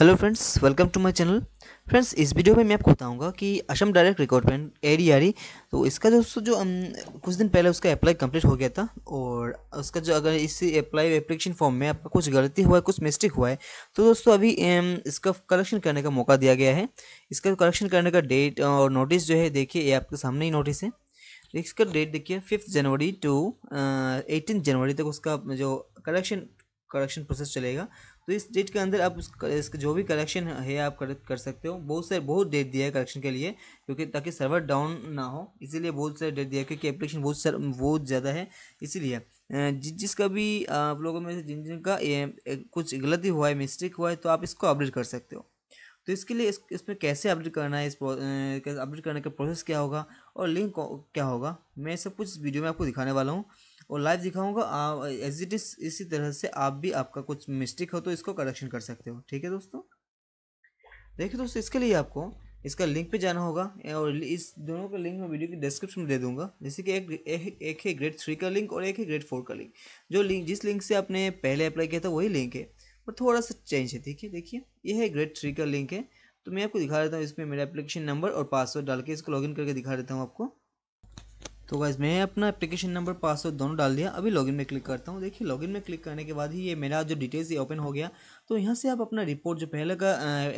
hello friends welcome to my channel friends इस video में मैं आपको बताऊंगा कि असम डायरेक्ट रिक्रूटमेंट एरी आरी तो इसका दोस्तों जो कुछ दिन पहले उसका अप्लाई कंप्लीट हो गया था और उसका जो अगर इस अप्लाई एप्लीकेशन फॉर्म में आपका कुछ गलती हुआ है कुछ मिस्टेक हुआ है तो दोस्तों अभी इसका करेक्शन करने का मौका दिया गया है इसका करेक्शन करने का डेट और नोटिस जो है देखिए ये आपके सामने ही नोटिस है इसका डेट देखिए fifth January to eighteen January तक उसका जो करेक्शन करेक्शन प्रोसेस चलेगा तो इस डेट के अंदर आप उस इसका जो भी करेक्शन है आप कर, कर सकते हो बहुत सारे बहुत डेट दिया है करेक्शन के लिए क्योंकि ताकि सर्वर डाउन ना हो इसीलिए बहुत सारे डेट दिया है क्योंकि एप्लीकेशन बहुत सर बहुत ज़्यादा है इसीलिए जिस जिसका भी आप लोगों में से जिन जिनका कुछ गलती हुआ है मिस्टेक हुआ है तो आप इसको अपडेट कर सकते हो तो इसके लिए इस इसमें कैसे अपडेट करना है इस कैसे अपडेट करने का प्रोसेस क्या होगा और लिंक क्या होगा मैं सब कुछ वीडियो में आपको दिखाने वाला हूँ और लाइव दिखाऊंगा एज इट इज इसी तरह से आप भी आपका कुछ मिस्टेक हो तो इसको करेक्शन कर सकते हो ठीक है दोस्तों देखिए दोस्तों इसके लिए आपको इसका लिंक पे जाना होगा और इस दोनों का लिंक मैं वीडियो की डिस्क्रिप्शन में दे दूंगा जैसे कि एक एक, एक है ग्रेड थ्री का लिंक और एक है ग्रेड फोर का लिंक जो लिंक जिस लिंक से आपने पहले अप्लाई किया था वही लिंक है और थोड़ा सा चेंज है ठीक है देखिए ये है ग्रेड थ्री का लिंक है तो मैं आपको दिखा देता हूँ इसमें मेरा एप्लीकेशन नंबर और पासवर्ड डाल के इसको लॉगिन करके दिखा देता हूँ आपको तो गाइज़ मैं अपना एप्लीकेशन नंबर पासवर्ड दोनों डाल दिया अभी लॉगिन में क्लिक करता हूँ देखिए लॉगिन में क्लिक करने के बाद ही ये मेरा जो डिटेल्स ये ओपन हो गया तो यहाँ से आप अपना रिपोर्ट जो पहले का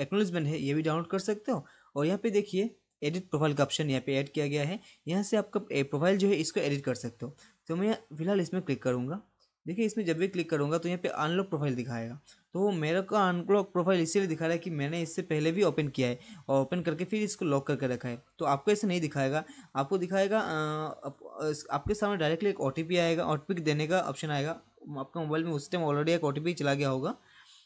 एक्नोलेजमेंट है ये भी डाउनलोड कर सकते हो और यहाँ पे देखिए एडिट प्रोफाइल का ऑप्शन यहाँ पे ऐड किया गया है यहाँ से आपका प्रोफाइल जो है इसको एडिट कर सकते हो तो मैं फिलहाल इसमें क्लिक करूँगा देखिए इसमें जब भी क्लिक करूँगा तो यहाँ पे अनलॉक प्रोफाइल दिखाएगा तो मेरे का अनलॉक प्रोफाइल इसीलिए दिखा रहा है कि मैंने इससे पहले भी ओपन किया है और ओपन करके फिर इसको लॉक करके रखा है तो आपको ऐसे नहीं दिखाएगा आपको दिखाएगा आप, आपके सामने डायरेक्टली एक ओ आएगा ओ देने का ऑप्शन आएगा आपका मोबाइल में उस टाइम ऑलरेडी एक ओ चला गया होगा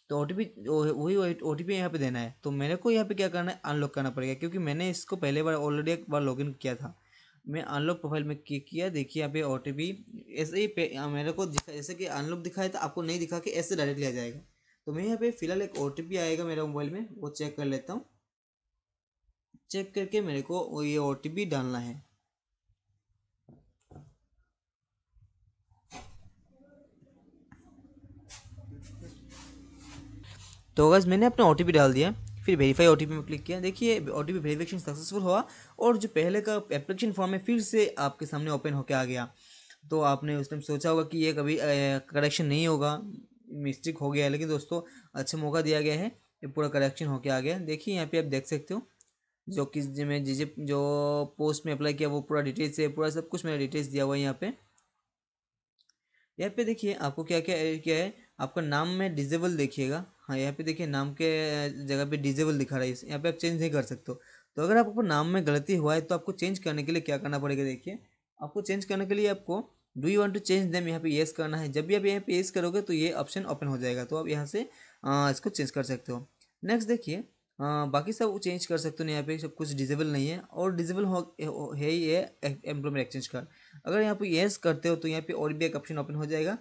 तो ओ टी पी वही ओ टी पी यहाँ पर देना है तो मेरे को यहाँ पे क्या करना है अनलॉक करना पड़ेगा क्योंकि मैंने इसको पहले बार ऑलरेडी एक बार लॉग किया था मैं अनलॉक प्रोफाइल में क्लिक किया देखिए यहाँ पे ओ टी पी ऐसे ही मेरे को जैसे कि अनलॉक दिखाया तो आपको नहीं दिखा कि ऐसे डायरेक्ट लिया जाएगा तो मैं यहाँ पे फिलहाल एक ओ टी पी आएगा मेरे मोबाइल में वो चेक कर लेता हूँ चेक करके मेरे को ये ओ टी पी डालना है तो अगर मैंने अपना ओ डाल दिया फिर वेरीफाई ओ में क्लिक किया देखिए ओ टी वेरीफिकेशन सक्सेसफुल हुआ और जो पहले का एप्लीकेशन फॉर्म है फिर से आपके सामने ओपन होकर आ गया तो आपने उस टाइम सोचा होगा कि ये कभी करेक्शन नहीं होगा मिस्टेक हो गया है लेकिन दोस्तों अच्छा मौका दिया गया है ये पूरा करेक्शन होके आ गया देखिए यहाँ पे आप देख सकते हो जो किस में जिस जो पोस्ट में अप्लाई किया वो पूरा डिटेल्स है पूरा सब कुछ मैंने डिटेल्स दिया हुआ है यहाँ पे यहाँ पे देखिए आपको क्या क्या क्या है आपका नाम में डिजेबल देखिएगा हाँ यहाँ पे देखिए नाम के जगह पे डिजेबल दिखा रहा है यहाँ पे आप चेंज नहीं कर सकते हो तो अगर आपको नाम में गलती हुआ है तो आपको चेंज करने के लिए क्या करना पड़ेगा देखिए आपको चेंज करने के लिए आपको do you want to change them यहाँ पे येस करना है जब भी आप यहाँ पे येस करोगे तो ये ऑप्शन ओपन हो जाएगा तो आप यहाँ से आ, इसको चेंज कर सकते हो नेक्स्ट देखिए बाकी सब चेंज कर सकते हो यहाँ पे सब कुछ डिजेबल नहीं है और डिजेबल हो, हो है ही है एम्प्लॉयमेंट एक्सचेंज कार्ड अगर यहाँ पे येस करते हो तो यहाँ पे और भी एक ऑप्शन ओपन हो जाएगा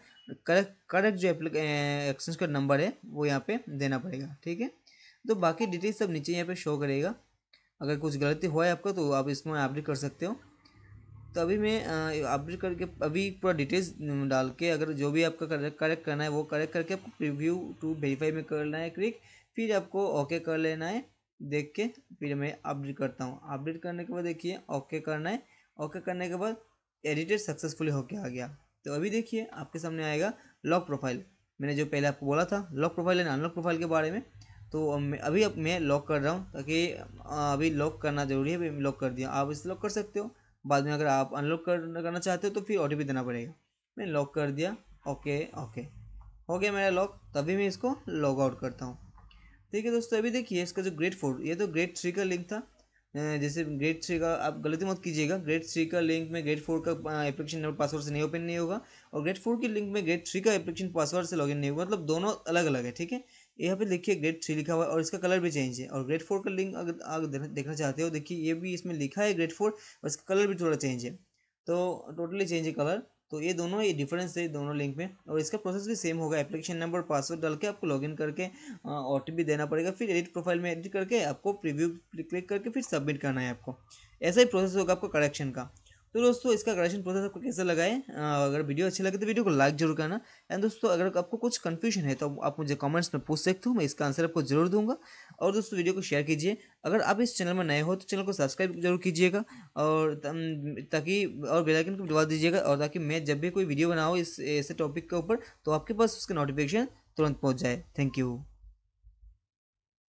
करेक्ट करेक्ट जो एक्सचेंज का नंबर है वो यहाँ पे देना पड़ेगा ठीक है तो बाकी डिटेल सब नीचे यहाँ पे शो करेगा अगर कुछ गलती हुआ है आपका तो आप इसमें अपडेट कर सकते हो तो अभी मैं अपडेट करके अभी पूरा डिटेल्स डाल के अगर जो भी आपका करेक्ट करना है वो करेक्ट करके आपको प्रीव्यू टू वेरीफाई में करना है क्लिक फिर आपको ओके कर लेना है देख के फिर मैं अपडेट करता हूँ अपडेट करने के बाद देखिए ओके करना है ओके करने के बाद एडिटेड सक्सेसफुली होके आ गया तो अभी देखिए आपके सामने आएगा लॉक प्रोफाइल मैंने जो पहले आपको बोला था lock profile and unlock profile के बारे में तो अभी अब मैं लॉक कर रहा हूँ ताकि अभी लॉक करना जरूरी है अभी लॉक कर दिया आप इसे लॉक कर सकते हो बाद में अगर आप अनलॉक करना चाहते हो तो फिर ओ देना पड़ेगा मैंने लॉक कर दिया ओके ओके हो गया मेरा लॉक तभी मैं इसको लॉग आउट करता हूँ ठीक है दोस्तों अभी देखिए इसका जो ग्रेड फोर ये तो ग्रेड थ्री का लिंक था जैसे ग्रेड थ्री का आप गलती मत कीजिएगा ग्रेड थ्री का लिंक में ग्रेड फोर का एप्लीकेशन पासवर्ड से नहीं ओपन नहीं होगा और ग्रेड फोर की लिंक में ग्रेड थ्री का एप्लीकेशन पासवर्ड से लॉगिन नहीं होगा मतलब दोनों अलग अलग है ठीक है यहाँ पे देखिए ग्रेड थ्री लिखा हुआ है और इसका कलर भी चेंज है और ग्रेड फोर का लिंक अगर आप देखना चाहते हो देखिए ये भी इसमें लिखा है ग्रेड फोर और इसका कलर भी थोड़ा चेंज है तो टोटली चेंज है कलर तो ये दोनों ये डिफरेंस है दोनों लिंक में और इसका प्रोसेस भी सेम होगा एप्लीकेशन नंबर पासवर्ड डाल के आपको लॉगिन करके ओ देना पड़ेगा फिर एडिट प्रोफाइल में एडिट करके आपको प्रीव्यू क्लिक करके फिर सबमिट करना है आपको ऐसा ही प्रोसेस होगा आपको करेक्शन का तो दोस्तों इसका करेक्शन प्रोसेस आपको कैसा लगाए अगर वीडियो अच्छी लगे तो वीडियो को लाइक जरूर करना एंड दोस्तों अगर आपको कुछ कन्फ्यूजन है तो आप मुझे कमेंट्स में पूछ सकते हो मैं इसका आंसर आपको जरूर दूंगा और दोस्तों वीडियो को शेयर कीजिए अगर आप इस चैनल में नए हो तो चैनल को सब्सक्राइब जरूर कीजिएगा और ताकि और बेलाइकन को दबा दीजिएगा और ताकि मैं जब भी कोई वीडियो बनाऊँ इस ऐसे टॉपिक के ऊपर तो आपके पास उसका नोटिफिकेशन तुरंत पहुँच जाए थैंक यू